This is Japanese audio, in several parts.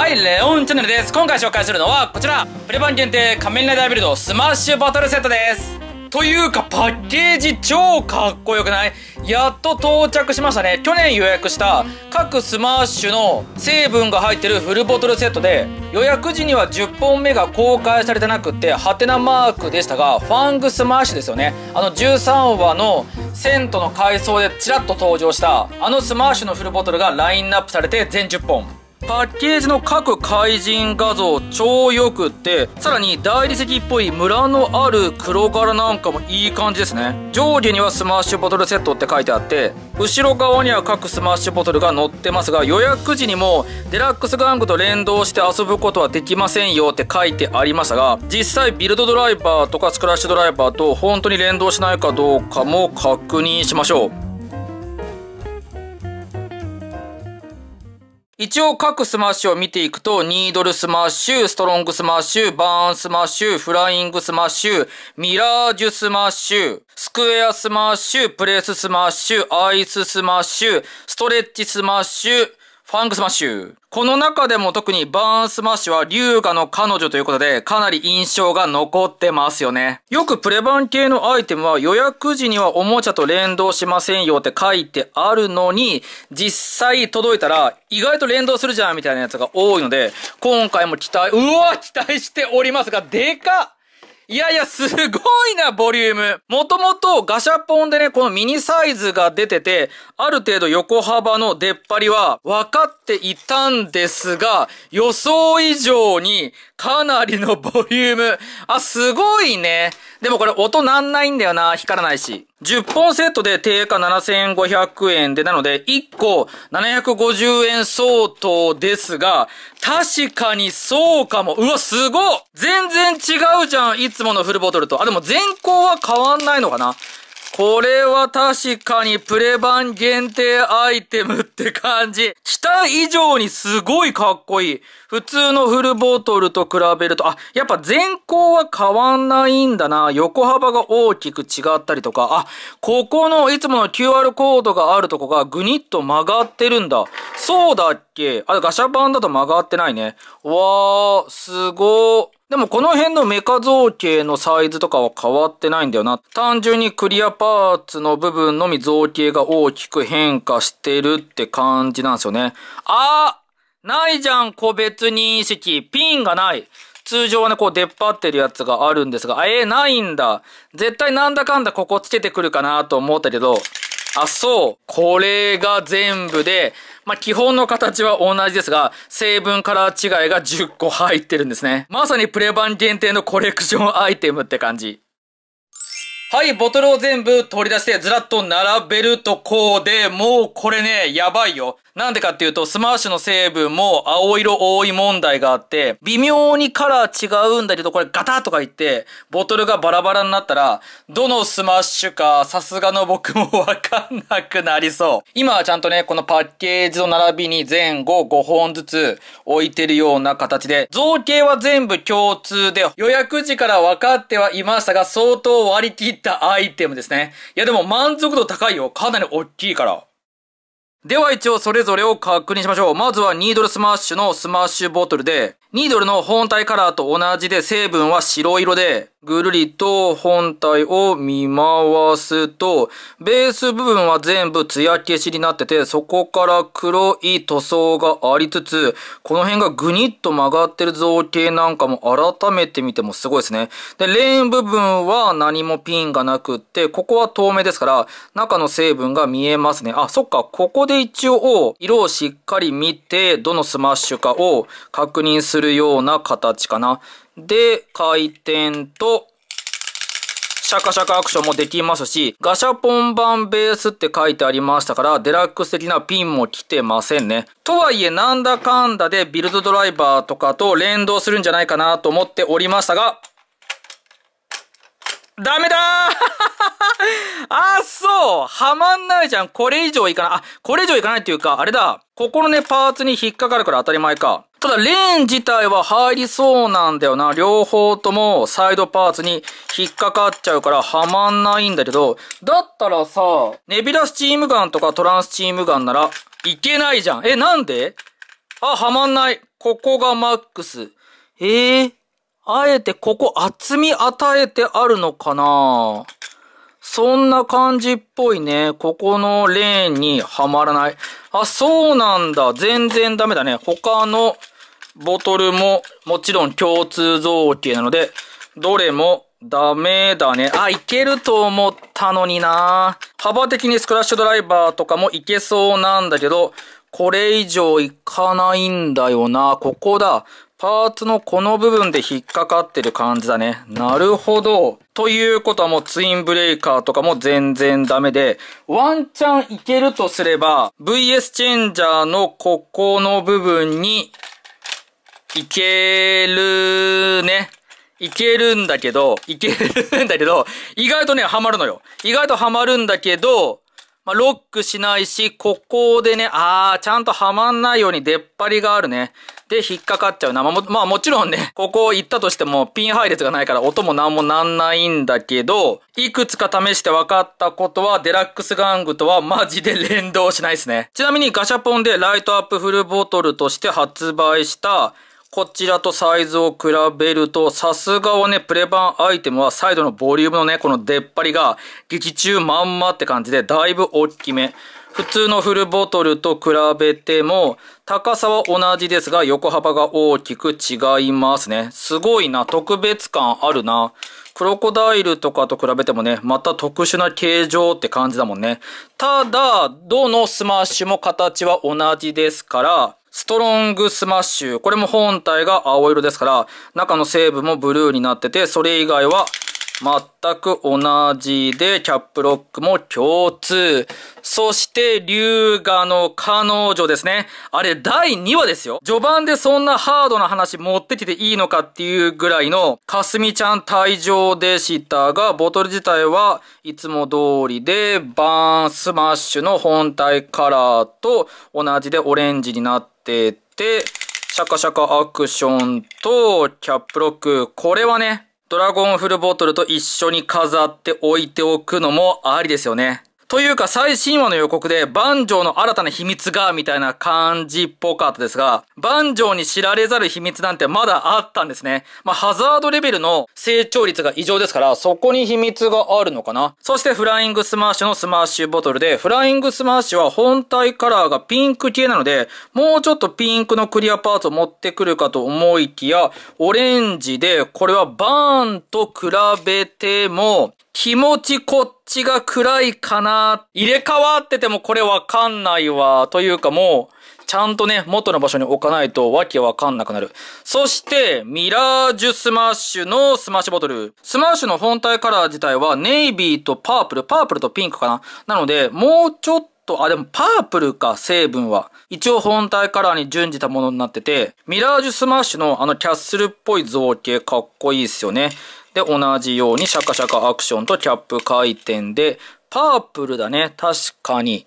はいレオンチャンネルです今回紹介するのはこちらプレン限定仮面ライダービルドスマッシュバトルセットですというかパッケージ超かっこよくないやっと到着しましたね去年予約した各スマッシュの成分が入ってるフルボトルセットで予約時には10本目が公開されてなくってハテナマークでしたがファングスマッシュですよねあの13話のセントの階層でちらっと登場したあのスマッシュのフルボトルがラインナップされて全10本パッケージの各怪人画像超良くって、さらに大理石っぽい村のある黒柄なんかもいい感じですね。上下にはスマッシュボトルセットって書いてあって、後ろ側には各スマッシュボトルが載ってますが、予約時にもデラックス玩具と連動して遊ぶことはできませんよって書いてありましたが、実際ビルドドライバーとかスクラッシュドライバーと本当に連動しないかどうかも確認しましょう。一応各スマッシュを見ていくと、ニードルスマッシュ、ストロングスマッシュ、バーンスマッシュ、フライングスマッシュ、ミラージュスマッシュ、スクエアスマッシュ、プレススマッシュ、アイススマッシュ、ストレッチスマッシュ、ファンクスマッシュ。この中でも特にバーンスマッシュは龍河の彼女ということでかなり印象が残ってますよね。よくプレバン系のアイテムは予約時にはおもちゃと連動しませんよって書いてあるのに実際届いたら意外と連動するじゃんみたいなやつが多いので今回も期待、うわ期待しておりますがでかっいやいや、すごいな、ボリューム。もともとガシャポンでね、このミニサイズが出てて、ある程度横幅の出っ張りは分かっていたんですが、予想以上にかなりのボリューム。あ、すごいね。でもこれ音なんないんだよな、光らないし。10本セットで定価7500円で、なので1個750円相当ですが、確かにそうかも。うわ、すご全然違うじゃん。いつものフルボトルと。あ、でも全高は変わんないのかなこれは確かにプレ版限定アイテムって感じ。期待以上にすごいかっこいい。普通のフルボトルと比べると、あ、やっぱ前高は変わんないんだな。横幅が大きく違ったりとか、あ、ここのいつもの QR コードがあるとこがぐにっと曲がってるんだ。そうだっけあガシャ版ンだと曲がってないね。わー、すごー。でもこの辺のメカ造形のサイズとかは変わってないんだよな。単純にクリアパーツの部分のみ造形が大きく変化してるって感じなんですよね。あーないじゃん個別認識ピンがない通常はね、こう出っ張ってるやつがあるんですが、あえー、ないんだ。絶対なんだかんだここつけてくるかなと思ったけど、あ、そう。これが全部で、まあ、基本の形は同じですが、成分カラー違いが10個入ってるんですね。まさにプレ版限定のコレクションアイテムって感じ。はい、ボトルを全部取り出してずらっと並べるとこうで、もうこれね、やばいよ。なんでかっていうと、スマッシュの成分も青色多い問題があって、微妙にカラー違うんだけど、これガタとか言って、ボトルがバラバラになったら、どのスマッシュか、さすがの僕も わかんなくなりそう。今はちゃんとね、このパッケージの並びに前後5本ずつ置いてるような形で、造形は全部共通で、予約時から分かってはいましたが、相当割り切ったアイテムですね。いやでも満足度高いよ。かなり大きいから。では一応それぞれを確認しましょう。まずはニードルスマッシュのスマッシュボトルで、ニードルの本体カラーと同じで成分は白色で、ぐるりと本体を見回すと、ベース部分は全部ヤ消しになってて、そこから黒い塗装がありつつ、この辺がぐにっと曲がってる造形なんかも改めて見てもすごいですね。で、レーン部分は何もピンがなくって、ここは透明ですから、中の成分が見えますね。あ、そっか、ここで一応、色をしっかり見て、どのスマッシュかを確認するするような形かな。で、回転と、シャカシャカアクションもできますし、ガシャポン版ベースって書いてありましたから、デラックス的なピンも来てませんね。とはいえ、なんだかんだでビルドドライバーとかと連動するんじゃないかなと思っておりましたが、ダメだ あ、そうはまんないじゃん。これ以上いかない。あ、これ以上いかないっていうか、あれだ。ここのね、パーツに引っかかるから当たり前か。ただ、レーン自体は入りそうなんだよな。両方ともサイドパーツに引っかかっちゃうからはまんないんだけど、だったらさ、ネビラスチームガンとかトランスチームガンならいけないじゃん。え、なんであ、はまんない。ここがマックス。ええー、あえてここ厚み与えてあるのかなそんな感じっぽいね。ここのレーンにはまらない。あ、そうなんだ。全然ダメだね。他のボトルももちろん共通造形なので、どれもダメだね。あ、いけると思ったのにな幅的にスクラッシュドライバーとかもいけそうなんだけど、これ以上いかないんだよなここだ。パーツのこの部分で引っかかってる感じだね。なるほど。ということはもうツインブレーカーとかも全然ダメで、ワンチャンいけるとすれば、VS チェンジャーのここの部分にいけるね。いけるんだけど、いけるんだけど、意外とね、ハマるのよ。意外とハマるんだけど、まあ、ロックしないし、ここでね、あー、ちゃんとはまんないように出っ張りがあるね。で、引っかかっちゃうな。まあ、も、まあ、もちろんね、ここ行ったとしても、ピン配列がないから音もなんもなんないんだけど、いくつか試して分かったことは、デラックス玩具とはマジで連動しないですね。ちなみにガシャポンでライトアップフルボトルとして発売した、こちらとサイズを比べると、さすがはね、プレ版アイテムはサイドのボリュームのね、この出っ張りが劇中まんまって感じで、だいぶ大きめ。普通のフルボトルと比べても、高さは同じですが、横幅が大きく違いますね。すごいな、特別感あるな。クロコダイルとかと比べてもね、また特殊な形状って感じだもんね。ただ、どのスマッシュも形は同じですから、ストロングスマッシュ。これも本体が青色ですから、中の成分もブルーになってて、それ以外は全く同じで、キャップロックも共通。そして、龍河の彼女ですね。あれ、第2話ですよ。序盤でそんなハードな話持ってきていいのかっていうぐらいの、かすみちゃん退場でしたが、ボトル自体はいつも通りで、バーンスマッシュの本体カラーと同じでオレンジになっててて、シャカシャカアクションとキャップロック。これはね、ドラゴンフルボトルと一緒に飾って置いておくのもありですよね。というか最新話の予告で、バンジョーの新たな秘密が、みたいな感じっぽかったですが、バンジョーに知られざる秘密なんてまだあったんですね。まあ、ハザードレベルの成長率が異常ですから、そこに秘密があるのかな。そしてフライングスマッシュのスマッシュボトルで、フライングスマッシュは本体カラーがピンク系なので、もうちょっとピンクのクリアパーツを持ってくるかと思いきや、オレンジで、これはバーンと比べても、気持ちこっちが暗いかな。入れ替わっててもこれわかんないわ。というかもう、ちゃんとね、元の場所に置かないとわけわかんなくなる。そして、ミラージュスマッシュのスマッシュボトル。スマッシュの本体カラー自体はネイビーとパープル、パープルとピンクかな。なので、もうちょっとと、あ、でもパープルか、成分は。一応本体カラーに準じたものになってて、ミラージュスマッシュのあのキャッスルっぽい造形かっこいいっすよね。で、同じようにシャカシャカアクションとキャップ回転で、パープルだね。確かに。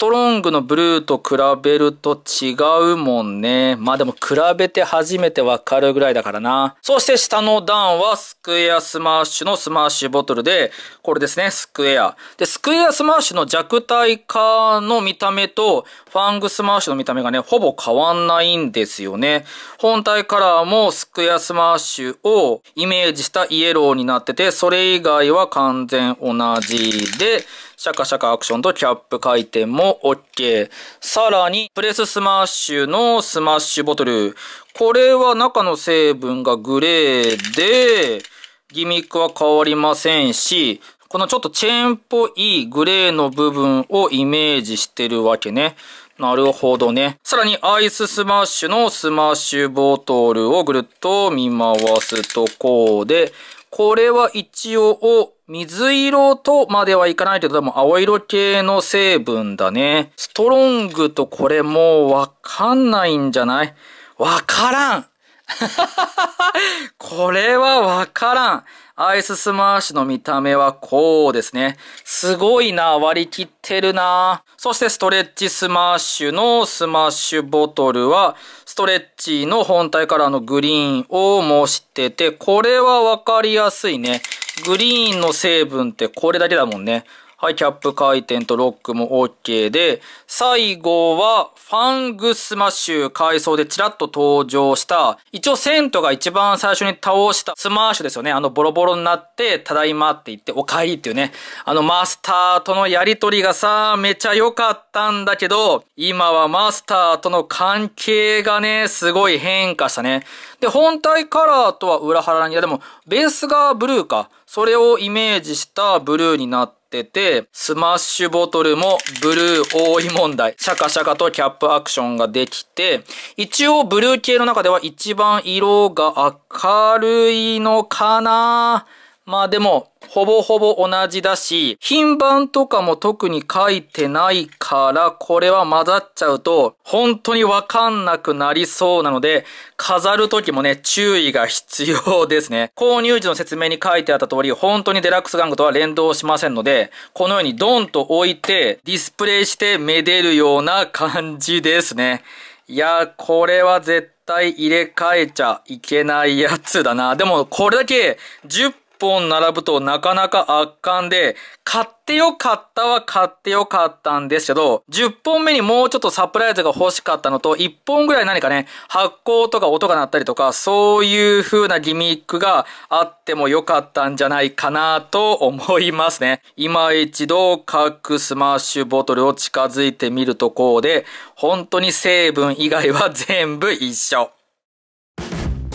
ストロングのブルーと比べると違うもんね。まあでも比べて初めてわかるぐらいだからな。そして下の段はスクエアスマッシュのスマッシュボトルで、これですね、スクエア。で、スクエアスマッシュの弱体化の見た目と、ファングスマッシュの見た目がね、ほぼ変わんないんですよね。本体カラーもスクエアスマッシュをイメージしたイエローになってて、それ以外は完全同じで、シャカシャカアクションとキャップ回転も OK。さらに、プレススマッシュのスマッシュボトル。これは中の成分がグレーで、ギミックは変わりませんし、このちょっとチェーンっぽいグレーの部分をイメージしてるわけね。なるほどね。さらにアイススマッシュのスマッシュボトルをぐるっと見回すとこうで、これは一応、水色とまではいかないけど、でも青色系の成分だね。ストロングとこれもわかんないんじゃないわからん これはわからん。アイススマッシュの見た目はこうですね。すごいな、割り切ってるな。そしてストレッチスマッシュのスマッシュボトルは、ストレッチの本体からのグリーンを模してて、これはわかりやすいね。グリーンの成分ってこれだけだもんね。はい、キャップ回転とロックも OK で、最後はファングスマッシュ回想でちらっと登場した、一応セントが一番最初に倒したスマッシュですよね。あのボロボロになって、ただいまって言って、お帰りっていうね。あのマスターとのやりとりがさ、めちゃ良かったんだけど、今はマスターとの関係がね、すごい変化したね。で、本体カラーとは裏腹に、いやでも、ベースがブルーか。それをイメージしたブルーになって、ってて、スマッシュボトルもブルー多い問題、シャカシャカとキャップアクションができて、一応ブルー系の中では一番色が明るいのかなぁ。まあでも、ほぼほぼ同じだし、品番とかも特に書いてないから、これは混ざっちゃうと、本当にわかんなくなりそうなので、飾る時もね、注意が必要ですね。購入時の説明に書いてあった通り、本当にデラックス玩具とは連動しませんので、このようにドンと置いて、ディスプレイしてめでるような感じですね。いやこれは絶対入れ替えちゃいけないやつだな。でも、これだけ10本並ぶとなかなか圧巻で、買ってよかったは買ってよかったんですけど、10本目にもうちょっとサプライズが欲しかったのと、1本ぐらい何かね、発光とか音が鳴ったりとか、そういう風なギミックがあってもよかったんじゃないかなと思いますね。今一度各スマッシュボトルを近づいてみるとこうで、本当に成分以外は全部一緒。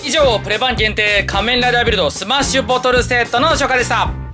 以上プレン限定仮面ライダービルドスマッシュボトルセットの紹介でした